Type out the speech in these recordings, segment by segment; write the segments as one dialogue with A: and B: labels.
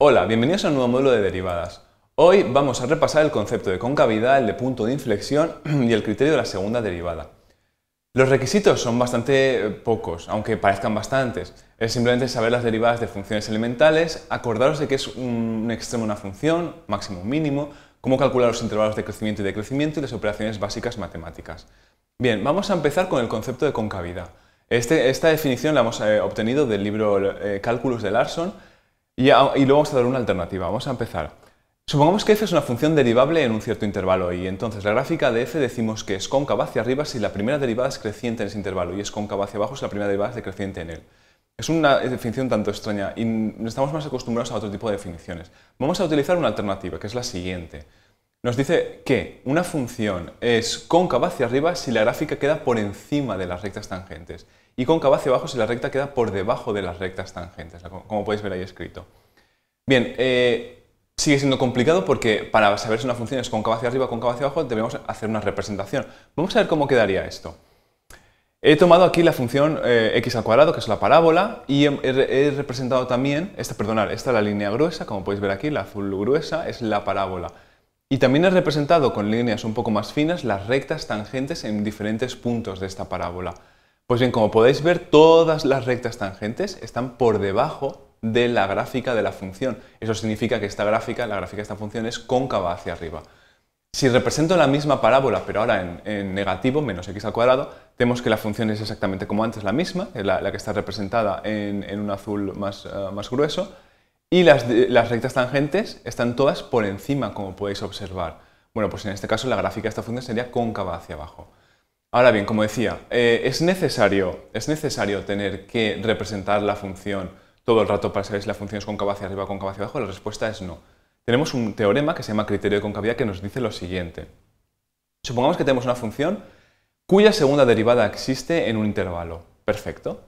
A: Hola, bienvenidos a un nuevo módulo de derivadas. Hoy vamos a repasar el concepto de concavidad, el de punto de inflexión y el criterio de la segunda derivada. Los requisitos son bastante eh, pocos, aunque parezcan bastantes. Es simplemente saber las derivadas de funciones elementales, acordaros de qué es un extremo una función, máximo mínimo, cómo calcular los intervalos de crecimiento y decrecimiento y las operaciones básicas matemáticas. Bien, vamos a empezar con el concepto de concavidad. Este, esta definición la hemos eh, obtenido del libro eh, Cálculos de Larson, y, luego vamos a dar una alternativa. Vamos a empezar. Supongamos que f es una función derivable en un cierto intervalo y entonces la gráfica de f decimos que es cóncava hacia arriba si la primera derivada es creciente en ese intervalo y es cóncava hacia abajo si la primera derivada es decreciente en él. Es una definición tanto extraña y estamos más acostumbrados a otro tipo de definiciones. Vamos a utilizar una alternativa que es la siguiente. Nos dice que una función es cóncava hacia arriba si la gráfica queda por encima de las rectas tangentes y cóncava hacia abajo si la recta queda por debajo de las rectas tangentes, como podéis ver ahí escrito. Bien, eh, sigue siendo complicado porque para saber si una función es cóncava hacia arriba o cóncava hacia abajo debemos hacer una representación. Vamos a ver cómo quedaría esto. He tomado aquí la función eh, x al cuadrado, que es la parábola, y he, representado también, esta, perdonad, esta es la línea gruesa, como podéis ver aquí, la azul gruesa es la parábola. Y también he representado con líneas un poco más finas las rectas tangentes en diferentes puntos de esta parábola. Pues bien, como podéis ver, todas las rectas tangentes están por debajo de la gráfica de la función. Eso significa que esta gráfica, la gráfica de esta función, es cóncava hacia arriba. Si represento la misma parábola, pero ahora en, negativo, menos x al cuadrado, vemos que la función es exactamente como antes la misma, eh, la, que está representada en, un azul eh, más, grueso, y las, las, rectas tangentes están todas por encima, como podéis observar. Bueno, pues en este caso la gráfica de esta función sería cóncava hacia abajo. Ahora bien, como decía, eh, es, necesario, es necesario tener que representar la función todo el rato para saber si la función es concava hacia arriba o concava hacia abajo. La respuesta es no. Tenemos un teorema que se llama criterio de concavidad que nos dice lo siguiente. Supongamos que tenemos una función cuya segunda derivada existe en un intervalo. Perfecto.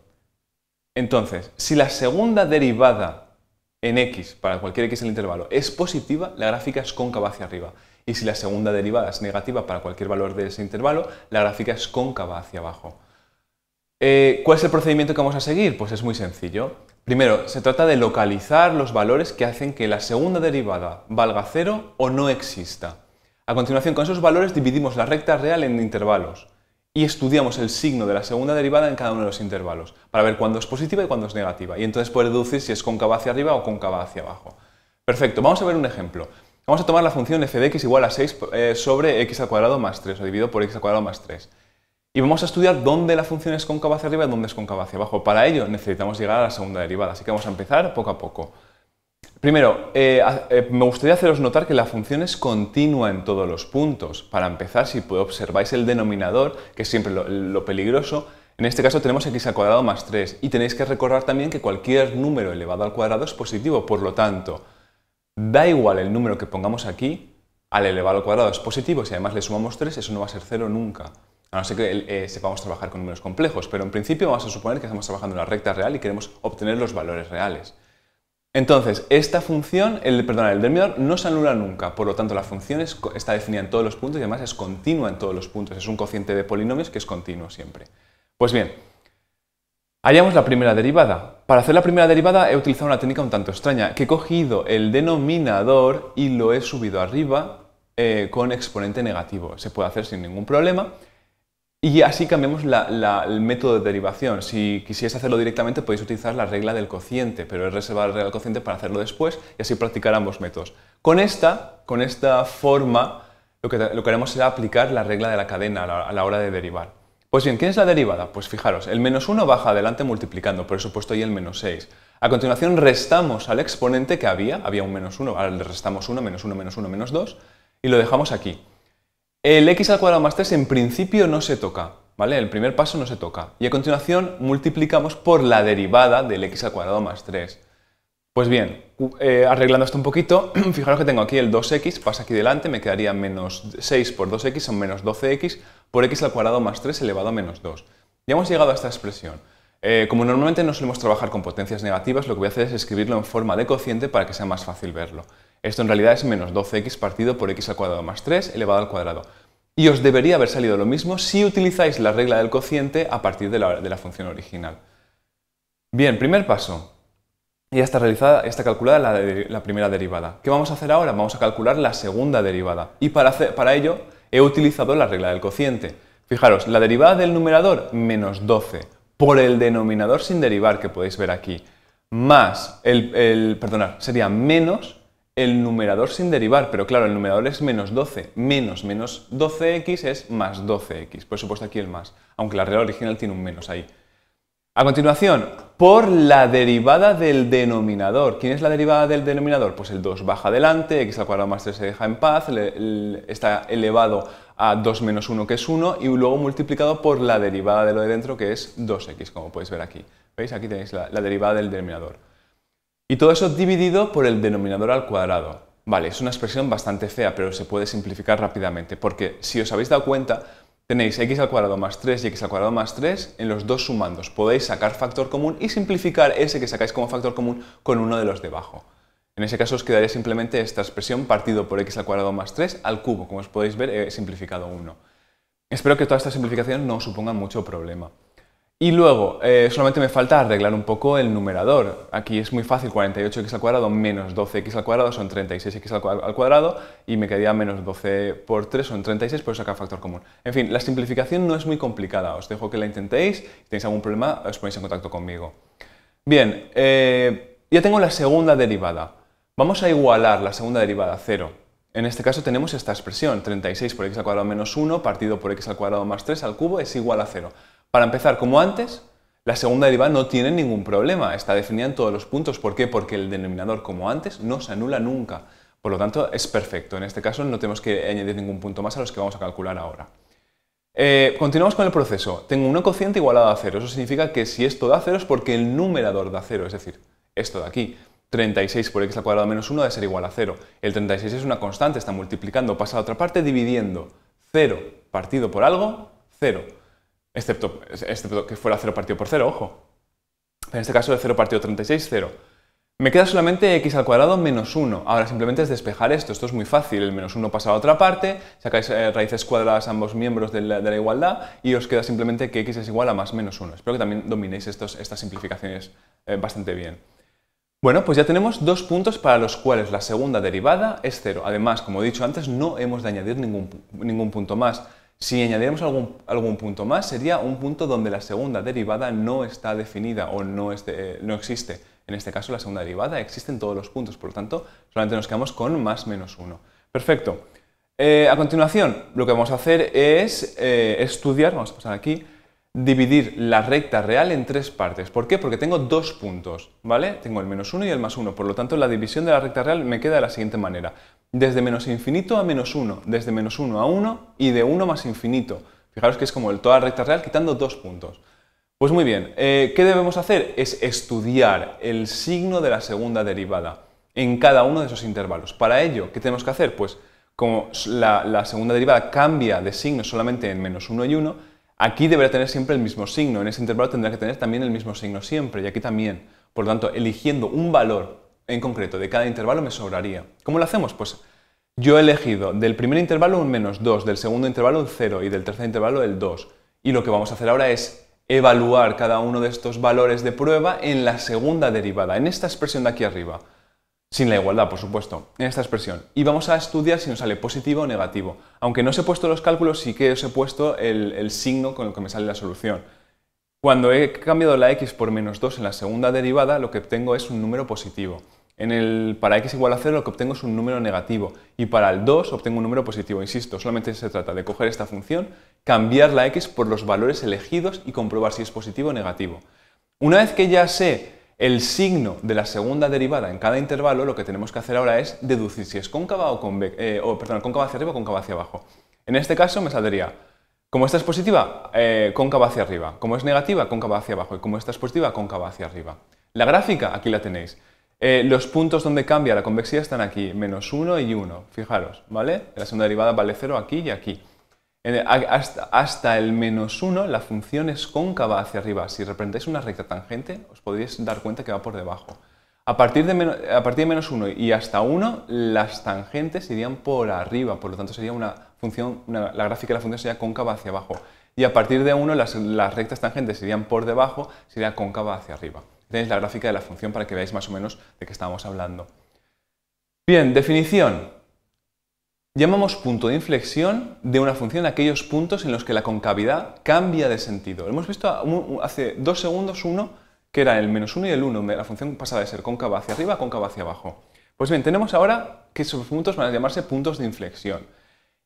A: Entonces, si la segunda derivada en x, para cualquier x en el intervalo, es positiva, la gráfica es cóncava hacia arriba y si la segunda derivada es negativa para cualquier valor de ese intervalo, la gráfica es cóncava hacia abajo. Eh, ¿Cuál es el procedimiento que vamos a seguir? Pues es muy sencillo. Primero, se trata de localizar los valores que hacen que la segunda derivada valga cero o no exista. A continuación, con esos valores dividimos la recta real en intervalos y estudiamos el signo de la segunda derivada en cada uno de los intervalos para ver cuándo es positiva y cuándo es negativa y entonces puede deducir si es cóncava hacia arriba o cóncava hacia abajo. Perfecto, vamos a ver un ejemplo. Vamos a tomar la función f de x igual a 6 eh, sobre x al cuadrado más 3, o dividido por x al cuadrado más 3. Y vamos a estudiar dónde la función es cóncava hacia arriba y dónde es cóncava hacia abajo. Para ello necesitamos llegar a la segunda derivada, así que vamos a empezar poco a poco. Primero, eh, eh, me gustaría haceros notar que la función es continua en todos los puntos. Para empezar, si observáis el denominador, que es siempre lo peligroso, en este caso tenemos x al cuadrado más 3 y tenéis que recordar también que cualquier número elevado al cuadrado es positivo, por lo tanto, Da igual el número que pongamos aquí, al elevado al cuadrado es positivo, si además le sumamos 3, eso no va a ser 0 nunca. A no ser que eh, sepamos trabajar con números complejos, pero en principio vamos a suponer que estamos trabajando en la recta real y queremos obtener los valores reales. Entonces, esta función, el, perdón, el denominador no se anula nunca, por lo tanto la función está definida en todos los puntos y además es continua en todos los puntos, es un cociente de polinomios que es continuo siempre. Pues bien, hallamos la primera derivada, para hacer la primera derivada he utilizado una técnica un tanto extraña, que he cogido el denominador y lo he subido arriba eh, con exponente negativo. Se puede hacer sin ningún problema. Y así cambiamos el método de derivación. Si quisierais hacerlo directamente podéis utilizar la regla del cociente, pero he reservado la regla del cociente para hacerlo después y así practicar ambos métodos. Con esta, con esta forma lo que, haremos será aplicar la regla de la cadena a la hora de derivar. Pues bien, ¿quién es la derivada? Pues fijaros, el menos 1 baja adelante multiplicando, por supuesto, y el menos 6. A continuación restamos al exponente que había, había un menos 1, ahora le restamos 1, menos 1, menos 1, menos 2, y lo dejamos aquí. El x al cuadrado más 3 en principio no se toca, ¿vale? El primer paso no se toca. Y a continuación multiplicamos por la derivada del x al cuadrado más 3. Pues bien, eh, arreglando esto un poquito, fijaros que tengo aquí el 2x, pasa aquí delante, me quedaría menos 6 por 2x, son menos 12x, por x al cuadrado más 3 elevado a menos 2. Ya hemos llegado a esta expresión. Eh, como normalmente no solemos trabajar con potencias negativas, lo que voy a hacer es escribirlo en forma de cociente para que sea más fácil verlo. Esto en realidad es menos 12x partido por x al cuadrado más 3 elevado al cuadrado. Y os debería haber salido lo mismo si utilizáis la regla del cociente a partir de la función original. Bien, primer paso ya está realizada, calculada la, primera derivada. ¿Qué vamos a hacer ahora? Vamos a calcular la segunda derivada. Y para, para ello he utilizado la regla del cociente. Fijaros, la derivada del numerador, menos 12, por el denominador sin derivar que podéis ver aquí, más el, el perdonad, sería menos el numerador sin derivar, pero claro, el numerador es menos 12, menos menos 12x es más 12x, por supuesto aquí el más, aunque la regla original tiene un menos ahí. A continuación, por la derivada del denominador. ¿Quién es la derivada del denominador? Pues el 2 baja adelante, x al cuadrado más 3 se deja en paz, está elevado a 2 menos 1 que es 1 y luego multiplicado por la derivada de lo de dentro que es 2x, como podéis ver aquí. ¿Veis? Aquí tenéis la, la derivada del denominador. Y todo eso dividido por el denominador al cuadrado. Vale, es una expresión bastante fea, pero se puede simplificar rápidamente, porque si os habéis dado cuenta, Tenéis x al cuadrado más 3 y x al cuadrado más 3 en los dos sumandos. Podéis sacar factor común y simplificar ese que sacáis como factor común con uno de los debajo. En ese caso os quedaría simplemente esta expresión partido por x al cuadrado más 3 al cubo. Como os podéis ver, he simplificado 1. Espero que todas estas simplificaciones no os supongan mucho problema. Y luego, eh, solamente me falta arreglar un poco el numerador. Aquí es muy fácil, 48x al cuadrado menos 12x al cuadrado son 36x al cuadrado y me quedaría menos 12 por 3 son 36, por eso factor común. En fin, la simplificación no es muy complicada, os dejo que la intentéis, si tenéis algún problema os ponéis en contacto conmigo. Bien, eh, ya tengo la segunda derivada. Vamos a igualar la segunda derivada a 0. En este caso tenemos esta expresión, 36 por x al cuadrado menos 1 partido por x al cuadrado más 3 al cubo es igual a 0. Para empezar, como antes, la segunda derivada no tiene ningún problema, está definida en todos los puntos. ¿Por qué? Porque el denominador, como antes, no se anula nunca. Por lo tanto, es perfecto. En este caso no tenemos que añadir ningún punto más a los que vamos a calcular ahora. Eh, continuamos con el proceso. Tengo una cociente igualada a cero. Eso significa que si esto da cero es porque el numerador da cero, es decir, esto de aquí. 36 por x al cuadrado menos 1 debe ser igual a 0. El 36 es una constante, está multiplicando, pasa a otra parte dividiendo. 0 partido por algo, 0 excepto, que fuera 0 partido por 0, ojo. En este caso de 0 partido 36, 0. Me queda solamente x al cuadrado menos 1. Ahora simplemente es despejar esto, esto es muy fácil. El menos 1 pasa a otra parte, sacáis eh, raíces cuadradas a ambos miembros de la, igualdad y os queda simplemente que x es igual a más menos 1. Espero que también dominéis estas simplificaciones eh, bastante bien. Bueno, pues ya tenemos dos puntos para los cuales la segunda derivada es 0. Además, como he dicho antes, no hemos de añadir ningún, ningún punto más. Si añadiéramos algún, punto más, sería un punto donde la segunda derivada no está definida o no, existe. En este caso, la segunda derivada existe en todos los puntos, por lo tanto, solamente nos quedamos con más menos 1. Perfecto. Eh, a continuación, lo que vamos a hacer es eh, estudiar, vamos a pasar aquí, dividir la recta real en tres partes. ¿Por qué? Porque tengo dos puntos, ¿vale? Tengo el menos 1 y el más 1, por lo tanto la división de la recta real me queda de la siguiente manera. Desde menos infinito a menos 1, desde menos 1 a 1 y de 1 más infinito. Fijaros que es como el toda la recta real quitando dos puntos. Pues muy bien, eh, ¿qué debemos hacer? Es estudiar el signo de la segunda derivada en cada uno de esos intervalos. Para ello, ¿qué tenemos que hacer? Pues como la, la segunda derivada cambia de signo solamente en menos 1 y 1, Aquí deberá tener siempre el mismo signo, en ese intervalo tendrá que tener también el mismo signo siempre y aquí también. Por lo tanto, eligiendo un valor en concreto de cada intervalo me sobraría. ¿Cómo lo hacemos? Pues yo he elegido del primer intervalo un menos 2, del segundo intervalo un 0 y del tercer intervalo el 2. Y lo que vamos a hacer ahora es evaluar cada uno de estos valores de prueba en la segunda derivada, en esta expresión de aquí arriba. Sin la igualdad, por supuesto, en esta expresión. Y vamos a estudiar si nos sale positivo o negativo. Aunque no os he puesto los cálculos, sí que os he puesto el, signo con el que me sale la solución. Cuando he cambiado la x por menos 2 en la segunda derivada, lo que obtengo es un número positivo. En el, para x igual a 0 lo que obtengo es un número negativo y para el 2 obtengo un número positivo. Insisto, solamente se trata de coger esta función, cambiar la x por los valores elegidos y comprobar si es positivo o negativo. Una vez que ya sé el signo de la segunda derivada en cada intervalo, lo que tenemos que hacer ahora es deducir si es cóncava o eh, cóncava, hacia arriba o cóncava hacia abajo. En este caso me saldría, como esta es positiva, eh, cóncava hacia arriba, como es negativa, cóncava hacia abajo, y como esta es positiva, cóncava hacia arriba. La gráfica, aquí la tenéis. Eh, los puntos donde cambia la convexidad están aquí, menos 1 y 1, fijaros, ¿vale? La segunda derivada vale 0 aquí y aquí. Hasta, el menos 1 la función es cóncava hacia arriba. Si representáis una recta tangente, os podéis dar cuenta que va por debajo. A partir, de menos, a partir de 1 y hasta 1, las tangentes irían por arriba, por lo tanto sería una función, la gráfica de la función sería cóncava hacia abajo. Y a partir de 1, las, las, rectas tangentes irían por debajo, sería cóncava hacia arriba. Tenéis la gráfica de la función para que veáis más o menos de qué estamos hablando. Bien, definición. Llamamos punto de inflexión de una función aquellos puntos en los que la concavidad cambia de sentido. Hemos visto hace dos segundos uno que era el menos uno y el 1, la función pasaba de ser cóncava hacia arriba a cóncava hacia abajo. Pues bien, tenemos ahora que esos puntos van a llamarse puntos de inflexión.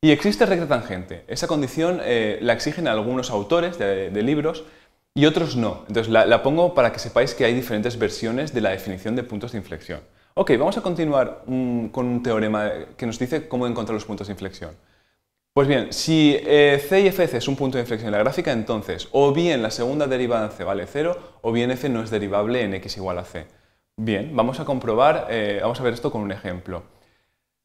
A: Y existe recta tangente. Esa condición eh, la exigen algunos autores de, libros y otros no. Entonces la pongo para que sepáis que hay diferentes versiones de la definición de puntos de inflexión. Ok, vamos a continuar mm, con un teorema que nos dice cómo encontrar los puntos de inflexión. Pues bien, si eh, c y fc es un punto de inflexión en la gráfica, entonces o bien la segunda derivada en c vale 0 o bien f no es derivable en x igual a c. Bien, vamos a comprobar, eh, vamos a ver esto con un ejemplo.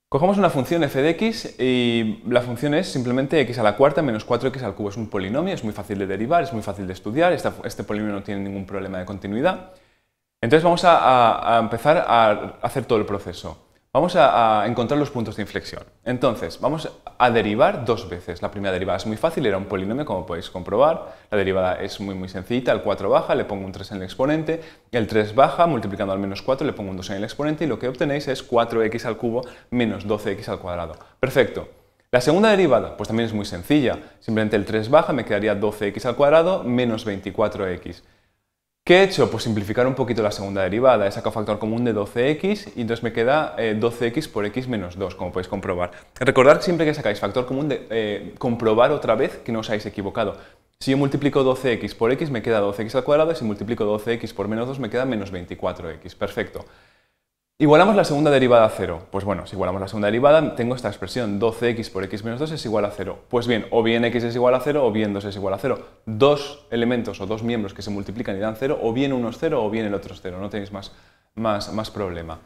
A: Cogemos una función f de x y la función es simplemente x a la cuarta menos 4x al cubo. Es un polinomio, es muy fácil de derivar, es muy fácil de estudiar, este polinomio no tiene ningún problema de continuidad. Entonces vamos a, empezar a hacer todo el proceso. Vamos a, encontrar los puntos de inflexión. Entonces, vamos a derivar dos veces. La primera derivada es muy fácil, era un polinomio, como podéis comprobar. La derivada es muy, muy sencilla. El 4 baja, le pongo un 3 en el exponente. El 3 baja, multiplicando al menos 4, le pongo un 2 en el exponente y lo que obtenéis es 4x al cubo menos 12x al cuadrado. Perfecto. La segunda derivada, pues también es muy sencilla. Simplemente el 3 baja, me quedaría 12x al cuadrado menos 24x. ¿Qué he hecho? Pues simplificar un poquito la segunda derivada. He sacado factor común de 12x y entonces me queda 12x eh, por x menos 2, como podéis comprobar. Recordad siempre que sacáis factor común de eh, comprobar otra vez que no os hayáis equivocado. Si yo multiplico 12x por x me queda 12x al cuadrado y si multiplico 12x por menos 2 me queda menos 24x. Perfecto. Igualamos la segunda derivada a 0. Pues bueno, si igualamos la segunda derivada, tengo esta expresión 12x por x menos 2 es igual a 0. Pues bien, o bien x es igual a 0 o bien 2 es igual a 0. Dos elementos o dos miembros que se multiplican y dan 0, o bien uno es 0 o bien el otro es 0. No tenéis más, más, más problema.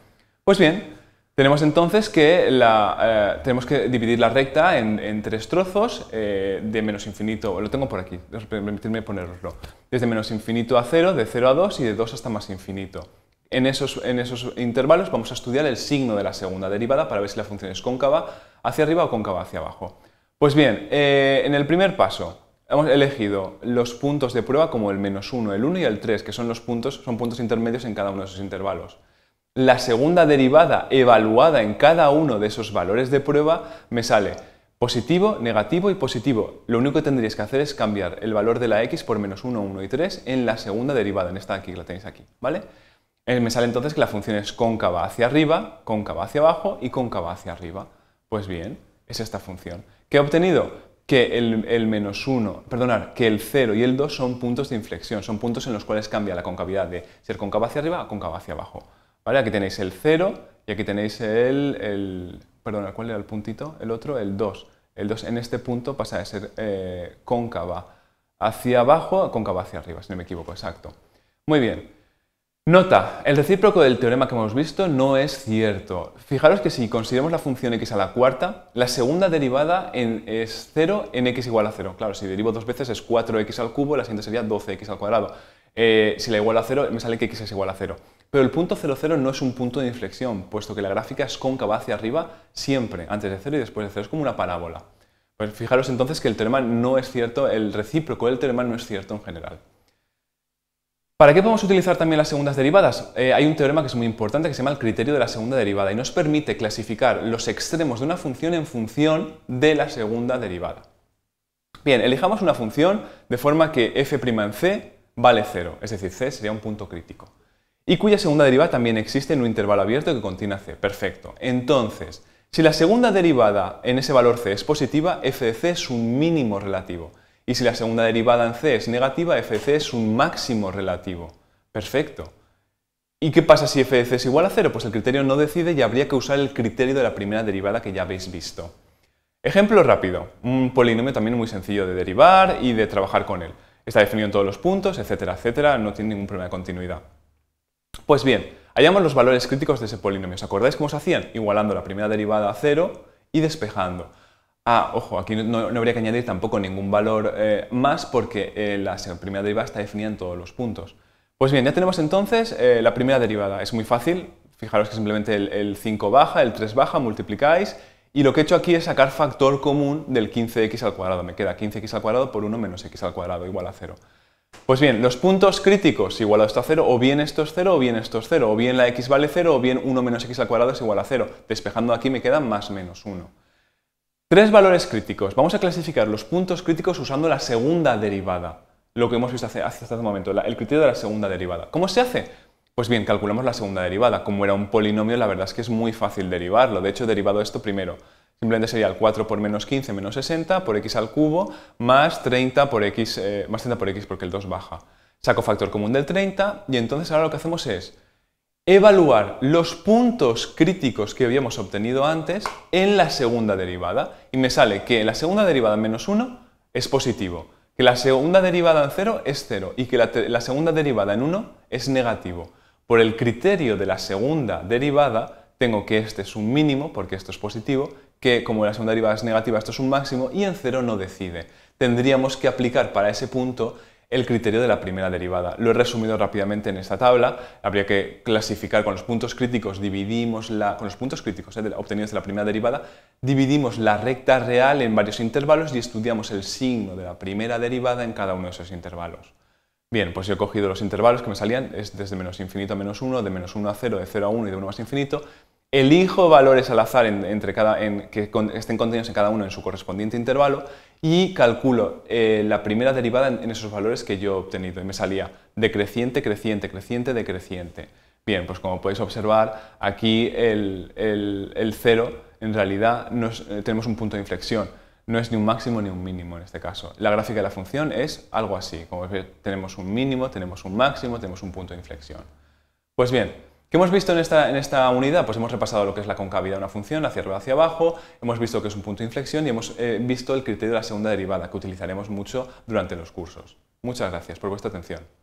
A: Pues bien, tenemos entonces que, la, eh, tenemos que dividir la recta en, tres trozos eh, de menos infinito, lo tengo por aquí, permitidme ponerlo desde menos infinito a 0, de 0 a 2 y de 2 hasta más infinito. En esos, intervalos vamos a estudiar el signo de la segunda derivada para ver si la función es cóncava hacia arriba o cóncava hacia abajo. Pues bien, eh, en el primer paso hemos elegido los puntos de prueba como el menos 1, el 1 y el 3, que son los puntos, son puntos intermedios en cada uno de esos intervalos. La segunda derivada evaluada en cada uno de esos valores de prueba me sale positivo, negativo y positivo. Lo único que tendríais que hacer es cambiar el valor de la x por menos 1, 1 y 3 en la segunda derivada, en esta aquí, que la tenéis aquí, ¿vale? Eh, me sale entonces que la función es cóncava hacia arriba, cóncava hacia abajo y cóncava hacia arriba. Pues bien, es esta función. ¿Qué he obtenido? Que el, menos 1, perdonar, que el 0 y el 2 son puntos de inflexión, son puntos en los cuales cambia la concavidad de ser cóncava hacia arriba a cóncava hacia abajo. ¿Vale? Aquí tenéis el 0 y aquí tenéis el, perdona, ¿cuál era el puntito? El otro, el 2. El 2 en este punto pasa de ser eh, cóncava hacia abajo a cóncava hacia arriba, si no me equivoco, exacto. Muy bien, Nota, el recíproco del teorema que hemos visto no es cierto. Fijaros que si consideramos la función x a la cuarta, la segunda derivada es 0 en x igual a 0. Claro, si derivo dos veces es 4x al cubo, la siguiente sería 12x al cuadrado. Eh, si la igual a 0, me sale que x es igual a 0. Pero el punto 0, 0 no es un punto de inflexión, puesto que la gráfica es cóncava hacia arriba siempre, antes de 0 y después de 0. Es como una parábola. Pues fijaros entonces que el teorema no es cierto, el recíproco del teorema no es cierto en general. ¿Para qué podemos utilizar también las segundas derivadas? Eh, hay un teorema que es muy importante que se llama el criterio de la segunda derivada y nos permite clasificar los extremos de una función en función de la segunda derivada. Bien, elijamos una función de forma que f' en c vale 0, es decir, c sería un punto crítico, y cuya segunda derivada también existe en un intervalo abierto que contiene c. Perfecto. Entonces, si la segunda derivada en ese valor c es positiva, f de c es un mínimo relativo. Y si la segunda derivada en c es negativa, c es un máximo relativo. Perfecto. ¿Y qué pasa si f c es igual a cero? Pues el criterio no decide y habría que usar el criterio de la primera derivada que ya habéis visto. Ejemplo rápido, un polinomio también muy sencillo de derivar y de trabajar con él. Está definido en todos los puntos, etcétera, etcétera, no tiene ningún problema de continuidad. Pues bien, hallamos los valores críticos de ese polinomio. ¿Os acordáis cómo se hacían? Igualando la primera derivada a cero y despejando. Ah, ojo, aquí no, habría que añadir tampoco ningún valor eh, más porque eh, la primera derivada está definida en todos los puntos. Pues bien, ya tenemos entonces eh, la primera derivada. Es muy fácil, fijaros que simplemente el, 5 baja, el 3 baja, multiplicáis y lo que he hecho aquí es sacar factor común del 15x al cuadrado. Me queda 15x al cuadrado por 1 menos x al cuadrado igual a 0. Pues bien, los puntos críticos igualados a 0, o bien esto es 0, o bien esto es 0, o bien la x vale 0, o bien 1 menos x al cuadrado es igual a 0. Despejando aquí me queda más menos 1. Tres valores críticos. Vamos a clasificar los puntos críticos usando la segunda derivada, lo que hemos visto hace, hasta este momento, el criterio de la segunda derivada. ¿Cómo se hace? Pues bien, calculamos la segunda derivada. Como era un polinomio, la verdad es que es muy fácil derivarlo. De hecho, he derivado esto primero. Simplemente sería el 4 por menos 15 menos 60 por x al cubo más 30 por x, eh, más 30 por x porque el 2 baja. Saco factor común del 30 y entonces ahora lo que hacemos es evaluar los puntos críticos que habíamos obtenido antes en la segunda derivada y me sale que la segunda derivada menos 1 es positivo, que la segunda derivada en 0 es 0 y que la, la segunda derivada en 1 es negativo. Por el criterio de la segunda derivada tengo que este es un mínimo porque esto es positivo, que como la segunda derivada es negativa esto es un máximo y en 0 no decide. Tendríamos que aplicar para ese punto el criterio de la primera derivada. Lo he resumido rápidamente en esta tabla. Habría que clasificar con los puntos críticos, dividimos la, con los puntos críticos eh, obtenidos de la primera derivada, dividimos la recta real en varios intervalos y estudiamos el signo de la primera derivada en cada uno de esos intervalos. Bien, pues yo he cogido los intervalos que me salían, es desde menos infinito a menos uno de menos 1 a 0, de 0 a 1 y de uno más infinito. Elijo valores al azar entre cada, en, que estén contenidos en cada uno en su correspondiente intervalo y calculo eh, la primera derivada en, esos valores que yo he obtenido y me salía decreciente, creciente, creciente, decreciente. Bien, pues como podéis observar, aquí el, cero en realidad eh, tenemos un punto de inflexión, no es ni un máximo ni un mínimo en este caso. La gráfica de la función es algo así, como tenemos un mínimo, tenemos un máximo, tenemos un punto de inflexión. Pues bien, ¿Qué hemos visto en esta, unidad? Pues hemos repasado lo que es la concavidad de una función, hacia arriba hacia abajo, hemos visto que es un punto de inflexión y hemos eh, visto el criterio de la segunda derivada, que utilizaremos mucho durante los cursos. Muchas gracias por vuestra atención.